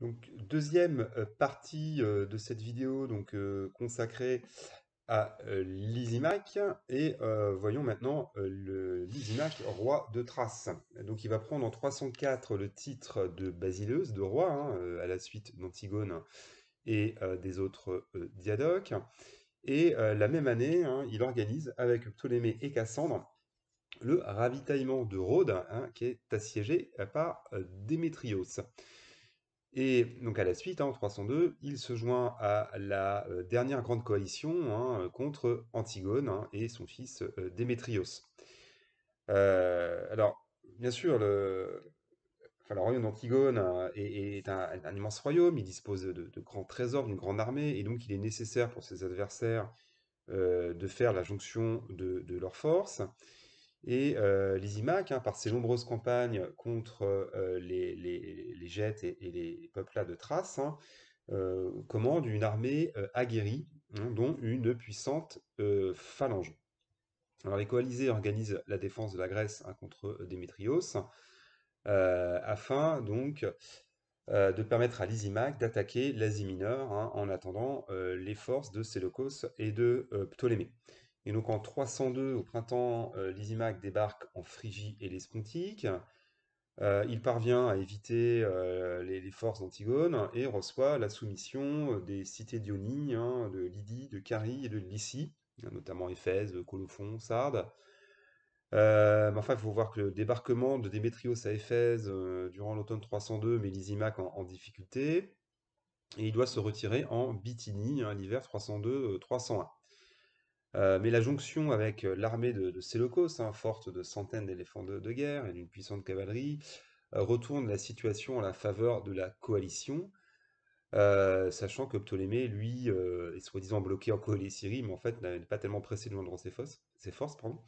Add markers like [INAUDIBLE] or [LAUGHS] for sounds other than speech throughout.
Donc, deuxième euh, partie euh, de cette vidéo donc, euh, consacrée à l'EasyMac. Et voyons maintenant le roi de Thrace. Donc, il va prendre en 304 le titre de Basileus, de roi, hein, à la suite d'Antigone et des autres diadoques. Et la même année, hein, il organise avec Ptolémée et Cassandre le ravitaillement de Rhodes, hein, qui est assiégé par Démétrios. Et donc à la suite, hein, en 302, il se joint à la euh, dernière grande coalition hein, contre Antigone hein, et son fils euh, Démétrios. Euh, alors, bien sûr, le, royaume d'Antigone est, un, immense royaume, il dispose de, grands trésors, d'une grande armée, et donc il est nécessaire pour ses adversaires de faire la jonction de leurs forces. Et euh, hein, par ses nombreuses campagnes contre euh, les, les, Jets et, les peuplats de Thrace, hein, euh, commande une armée euh, aguerrie, hein, dont une puissante phalange. Alors les coalisés organisent la défense de la Grèce contre Démétrios, afin donc de permettre à Lysimac d'attaquer l'Asie mineure en attendant les forces de Séleucos et de Ptolémée. Et donc en 302, au printemps, euh, débarque en Phrygie et les Spontiques. Euh, il parvient à éviter euh, les, forces d'Antigone et reçoit la soumission euh, des cités d'Ionie, hein, de Lydie, de Carie et de Lycie, hein, notamment Éphèse, Colophon, Sardes. enfin, il faut voir que le débarquement de Démétrios à Éphèse durant l'automne 302 met Lysimaque en, difficulté et il doit se retirer en Bithynie hein, l'hiver 302-301. Euh, mais la jonction avec euh, l'armée de, de Séleucos, hein, forte de centaines d'éléphants de, guerre et d'une puissante cavalerie, euh, retourne la situation à la faveur de la coalition, sachant que Ptolémée, lui, est soi-disant bloqué en coalition, mais en fait n'est pas tellement pressé de joindre ses, forces. Pardon.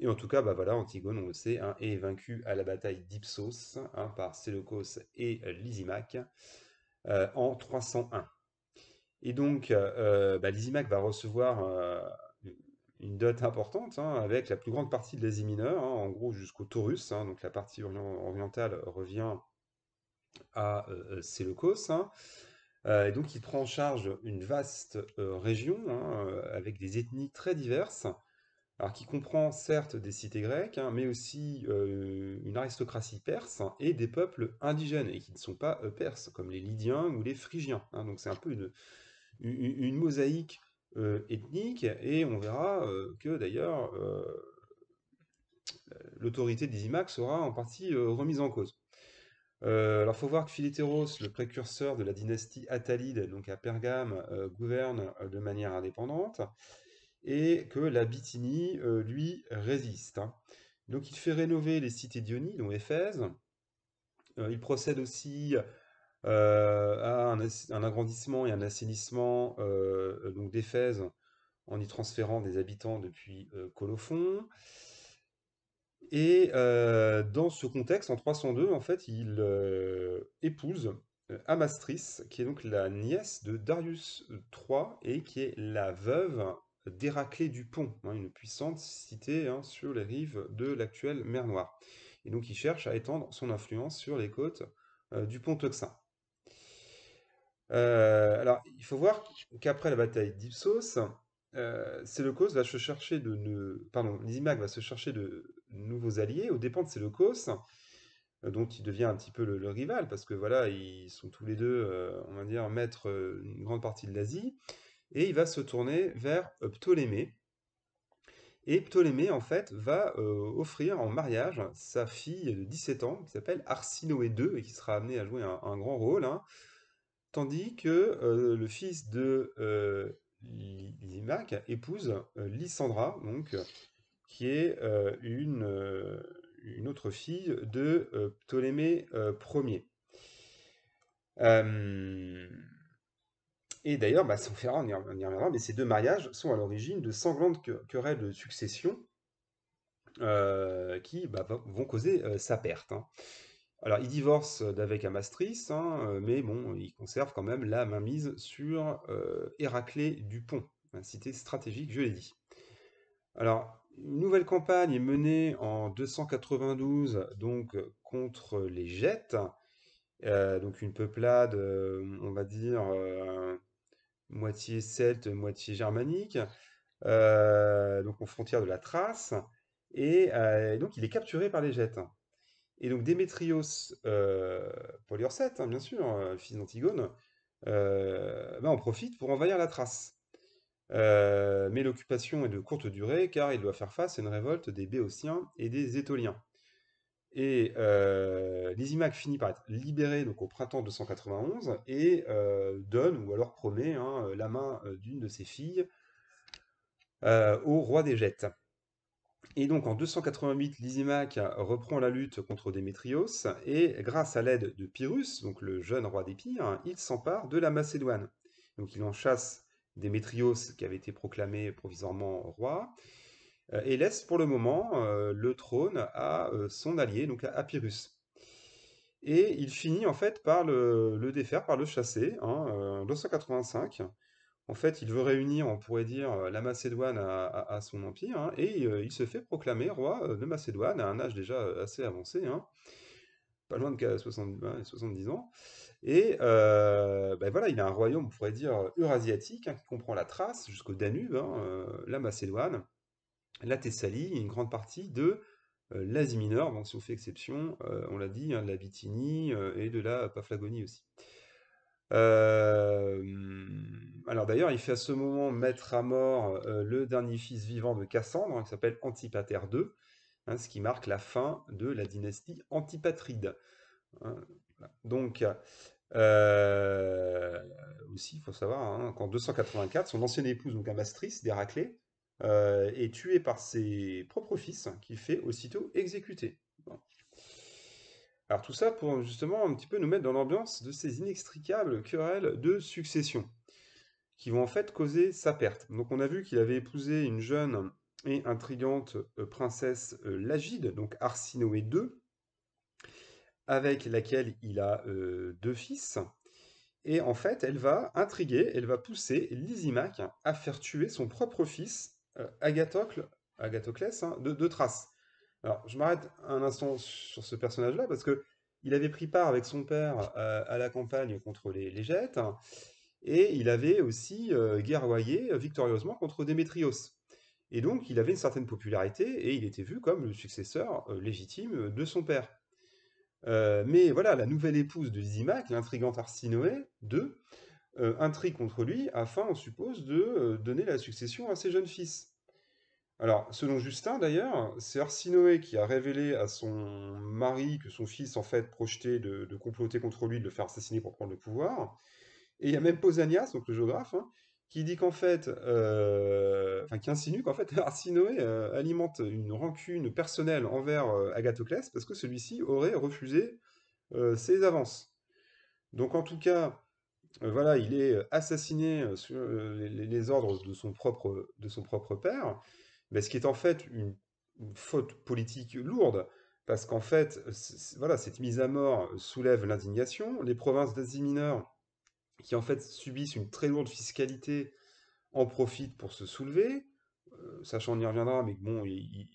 Et en tout cas, bah voilà, Antigone, on le sait, hein, est vaincu à la bataille d'Ipsos hein, par Séleucos et Lysimac en 301. Et donc, bah, va recevoir une dot importante, hein, avec la plus grande partie de l'Asie mineure, hein, en gros jusqu'au Taurus, hein, donc la partie orientale revient à euh, euh Séleucos, euh, et donc il prend en charge une vaste euh, région, avec des ethnies très diverses, alors qui comprend certes des cités grecques, mais aussi une aristocratie perse et des peuples indigènes, et qui ne sont pas perses, comme les Lydiens ou les Phrygiens. donc c'est un peu une mosaïque euh, ethnique, et on verra euh, que d'ailleurs euh, l'autorité des Imacs sera en partie remise en cause. Alors il faut voir que Philéteros, le précurseur de la dynastie Attalide, donc à Pergame, gouverne de manière indépendante et que la Bithynie, lui, résiste. Hein. Donc, il fait rénover les cités d'Ionie, dont Éphèse. il procède aussi euh, à un, agrandissement et un assainissement euh, euh, donc d'Éphèse en y transférant des habitants depuis Colophon. Et dans ce contexte, en 302, en fait, il épouse Amastris, qui est donc la nièce de Darius III et qui est la veuve d'Héraclée du Pont, hein, une puissante cité hein, sur les rives de l'actuelle mer Noire. Et donc il cherche à étendre son influence sur les côtes du pont Toxin. Euh, alors, il faut voir qu'après la bataille d'Ipsos, euh, Séleucos va se chercher de ne... pardon, va se chercher de nouveaux alliés aux dépens de Séleucos, euh, dont il devient un petit peu le, rival parce que voilà, ils sont tous les deux, euh, on va dire, maîtres une grande partie de l'Asie, et il va se tourner vers Ptolémée. Et Ptolémée, en fait, va offrir en mariage sa fille de 17 ans, qui s'appelle Arsinoé II, et qui sera amenée à jouer un, grand rôle, hein. Tandis que euh, le fils de euh, épouse euh, Lysandra, donc, qui est euh, une, une, autre fille de Ptolémée Ier. Et d'ailleurs, bah, on, mais ces deux mariages sont à l'origine de sanglantes querelles de succession qui bah, vont causer sa perte. Hein. Alors, il divorce euh, d'avec Amastris, hein, euh, mais bon, il conserve quand même la mainmise sur euh, Pont, Dupont, cité stratégique, je l'ai dit. Alors, une nouvelle campagne est menée en 292 donc, euh, contre les Jettes, donc une peuplade, on va dire, moitié celte, moitié germanique, donc aux frontières de la Thrace, et donc il est capturé par les Jettes. Et donc Démétrios euh, Poliorcète, hein, bien sûr, euh, fils d'Antigone, euh, bah, en profite pour envahir la Thrace. Euh, mais l'occupation est de courte durée car il doit faire face à une révolte des Béotiens et des Étoliens. Et euh, finit par être libéré donc, au printemps 291 et donne ou alors promet hein, la main d'une de ses filles au roi des Jettes. Et donc en 288, Lysimac reprend la lutte contre Démétrios et grâce à l'aide de Pyrrhus, donc le jeune roi des il s'empare de la Macédoine. Donc il en chasse Démétrios qui avait été proclamé provisoirement roi euh, et laisse pour le moment euh, le trône à euh, son allié, donc à, Pyrrhus. Et il finit en fait par le, défaire, par le chasser, hein, en 285, en fait, il veut réunir, on pourrait dire, euh, la Macédoine à, son empire, hein, et euh, il se fait proclamer roi euh, de Macédoine à un âge déjà assez avancé, hein. pas loin de 70, 70 ans. Et ben voilà, il a un royaume, on pourrait dire, eurasiatique, hein, qui comprend la Thrace jusqu'au Danube, la Macédoine, la Thessalie une grande partie de l'Asie mineure, si on fait exception, on l'a dit, de la Bithynie et de la Paphlagonie aussi alors d'ailleurs, il fait à ce moment mettre à mort le dernier fils vivant de Cassandre, hein, qui s'appelle Antipater II, hein, ce qui marque la fin de la dynastie antipatride. Hein, donc, aussi, il faut savoir qu'en 284, son ancienne épouse, donc Amastris d'Héraclée, est tuée par ses propres fils, qu'il fait aussitôt exécuter. Alors tout ça pour justement un petit peu nous mettre dans l'ambiance de ces inextricables querelles de succession, qui vont en fait causer sa perte. Donc on a vu qu'il avait épousé une jeune et intrigante euh, princesse euh, Lagide, donc Arsinoé II, avec laquelle il a euh, deux fils. Et en fait, elle va intriguer, elle va pousser Lysimac à faire tuer son propre fils, Agathocle, Agathoclès, hein, de, de Thrace. Alors, je m'arrête un instant sur ce personnage-là, parce que il avait pris part avec son père euh, à, la campagne contre les, les et il avait aussi euh, guerroyé euh, victorieusement contre Démétrios. Et donc, il avait une certaine popularité, et il était vu comme le successeur légitime de son père. mais voilà, la nouvelle épouse de Zimac, l'intrigante Arsinoé II, intrigue contre lui afin, on suppose, de donner la succession à ses jeunes fils. Alors, selon Justin d'ailleurs, c'est Arsinoé qui a révélé à son mari que son fils en fait projetait de, comploter contre lui, de le faire assassiner pour prendre le pouvoir. Et il y a même Posanias, donc le géographe, hein, qui dit qu'en fait, euh, enfin qui insinue qu'en fait [LAUGHS] Arsinoé euh, alimente une rancune personnelle envers euh, Agathoclès parce que celui-ci aurait refusé ses avances. Donc en tout cas, voilà, il est assassiné sur les, ordres de de son propre père mais ce qui est en fait une, faute politique lourde, parce qu'en fait, voilà, cette mise à mort soulève l'indignation. Les provinces d'Asie mineure, qui en fait subissent une très lourde fiscalité, en profitent pour se soulever, euh, sachant on y reviendra, mais bon, il,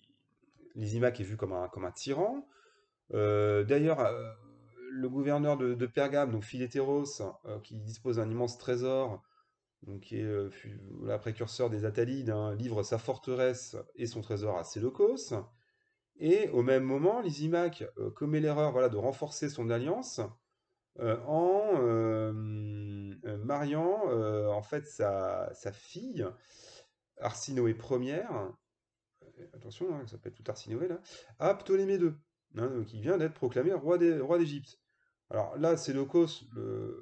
est vu comme un, comme un tyran. Euh, d'ailleurs, euh, le gouverneur de, Pergame, donc Philétéros, qui dispose d'un immense trésor, qui est euh, fut, la précurseur des Atalides, hein, livre sa forteresse et son trésor à Séleucos. Et au même moment, Lysimaque euh, commet l'erreur de renforcer son alliance euh, en mariant en fait sa, fille, Arsinoé Ière, attention, hein, ça ça être tout Arsinoé là, à Ptolémée II, hein, qui vient d'être proclamé roi d'Égypte. Alors là, Séleucos,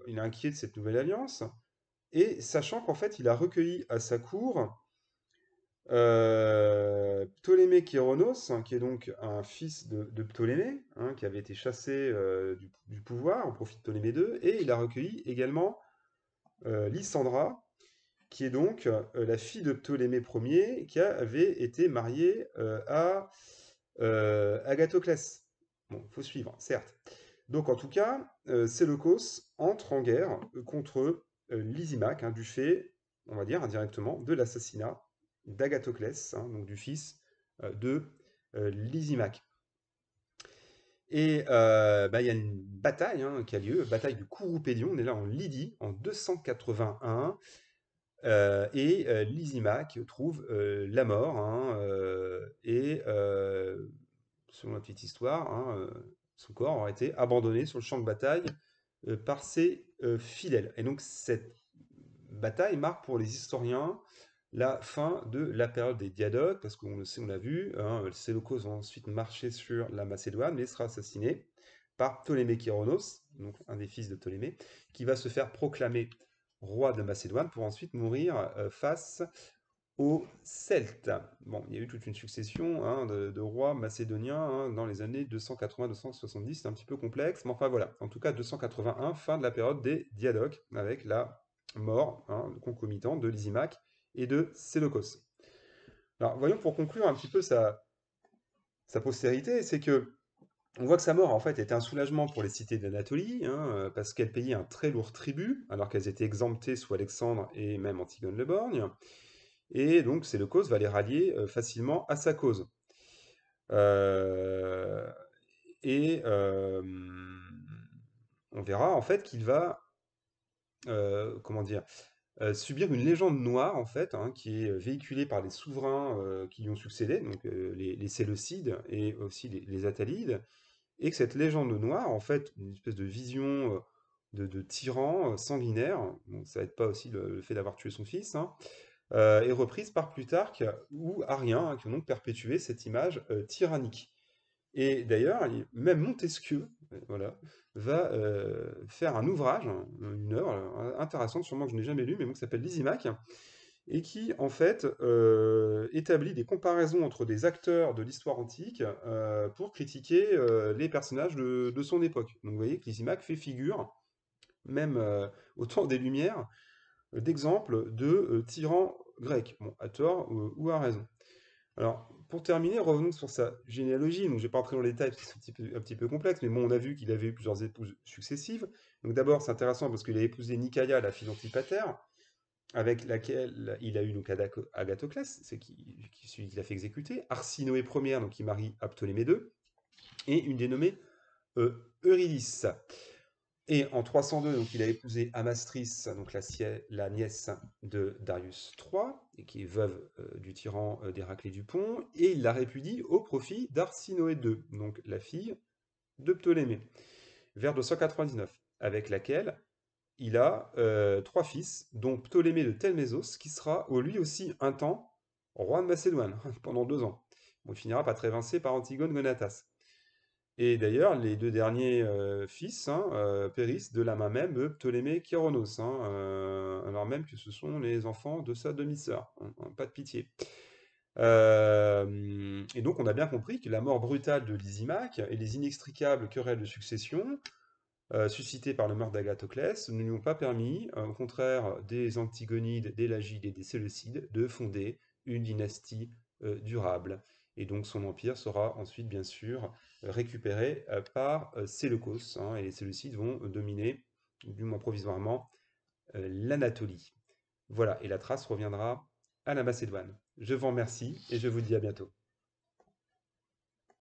il est inquiet de cette nouvelle alliance, et sachant qu'en fait, il a recueilli à sa cour euh, Ptolémée Chironos, hein, qui est donc un fils de, Ptolémée, hein, qui avait été chassé euh, du, pouvoir au profit de Ptolémée II, et il a recueilli également euh, Lysandra, qui est donc la fille de Ptolémée Ier, qui avait été mariée à Agathoclès. Bon, faut suivre, hein, certes. Donc en tout cas, Séleucos entre en guerre contre euh, Lysimac, hein, du fait, on va dire indirectement, de l'assassinat d'Agathoclès, hein, donc du fils euh, de euh, Lysimac. Et bah, il y a une bataille hein, qui a lieu, bataille du Couroupédion, on est là en Lydie, en 281, et euh, trouve la mort, et selon la petite histoire, son corps aurait été abandonné sur le champ de bataille euh, par ses euh, fidèles. Et donc cette bataille marque pour les historiens la fin de la période des diadoques, parce qu'on le sait, on l'a vu, hein, Séleucos va ensuite marcher sur la Macédoine, mais sera assassiné par Ptolémée Chironos, donc un des fils de Ptolémée, qui va se faire proclamer roi de Macédoine pour ensuite mourir euh, face celte Celtes. Bon, il y a eu toute une succession hein, de, rois macédoniens hein, dans les années 280-270, c'est un petit peu complexe, mais enfin voilà, en tout cas 281, fin de la période des Diadoques, avec la mort hein, concomitante de Lysimaque et de Séleucos. Alors voyons pour conclure un petit peu sa, postérité, c'est que on voit que sa mort en fait était un soulagement pour les cités d'Anatolie, hein, parce qu'elles payaient un très lourd tribut, alors qu'elles étaient exemptées sous Alexandre et même Antigone le Borgne et donc c'est le cause va les rallier euh, facilement à sa cause. Euh, et euh, on verra en fait qu'il va comment dire subir une légende noire en fait hein, qui est véhiculée par les souverains qui lui ont succédé, donc les, les Séleucides et aussi les, les, et que cette légende noire en fait une espèce de vision de, tyran sanguinaire, Ça ça n'aide pas aussi le, fait d'avoir tué son fils, hein, euh, est reprise par Plutarque ou Arien, hein, qui ont donc perpétué cette image euh, tyrannique. Et d'ailleurs, même Montesquieu euh, voilà, va faire un ouvrage, hein, une œuvre intéressante, sûrement que je n'ai jamais lu, mais qui s'appelle Lysimac, et qui, en fait, établit des comparaisons entre des acteurs de l'histoire antique pour critiquer les personnages de, son époque. Donc vous voyez que Lysimac fait figure, même au temps des Lumières, d'exemples de tyrans grec, à tort euh, ou, à raison. Alors, pour terminer, revenons sur sa généalogie. Donc, je ne vais pas entrer dans les détails parce que c'est un petit, peu, complexe, mais bon, on a vu qu'il avait eu plusieurs épouses successives. Donc, d'abord, c'est intéressant parce qu'il a épousé Nicaïa, la fille d'Antipater, avec laquelle il a eu donc Agathoclès, c'est qui, qui, celui qu'il a fait exécuter, Arsinoé Ier, donc qui marie à II, et une dénommée euh, Eurydice. Et en 302, donc, il a épousé Amastris, donc la, la nièce de Darius III, et qui est veuve euh, du tyran euh, d'Héraclée du Pont, et il la répudie au profit d'Arsinoé II, donc la fille de Ptolémée, vers 299, avec laquelle il a euh, trois fils, dont Ptolémée de Telmésos, qui sera lui aussi un temps roi de Macédoine, [LAUGHS] pendant deux ans. Bon, il finira par être évincé par Antigone Gonatas. Et d'ailleurs, les deux derniers euh, fils hein, euh, périssent de la main même de Ptolémée Kéronos, hein, euh, alors même que ce sont les enfants de sa demi-sœur. Hein, pas de pitié. et donc, on a bien compris que la mort brutale de Lysimaque et les inextricables querelles de succession suscitées par le mort d'Agathoclès ne lui ont pas permis, au contraire des Antigonides, des Lagides et des Séleucides, de fonder une dynastie durable. Et donc, son empire sera ensuite, bien sûr, récupérés euh, par euh, Séleucos. Hein, et les Séleucides vont euh, dominer, du moins provisoirement, l'Anatolie. Voilà, et la trace reviendra à la Macédoine. Je vous remercie et je vous dis à bientôt.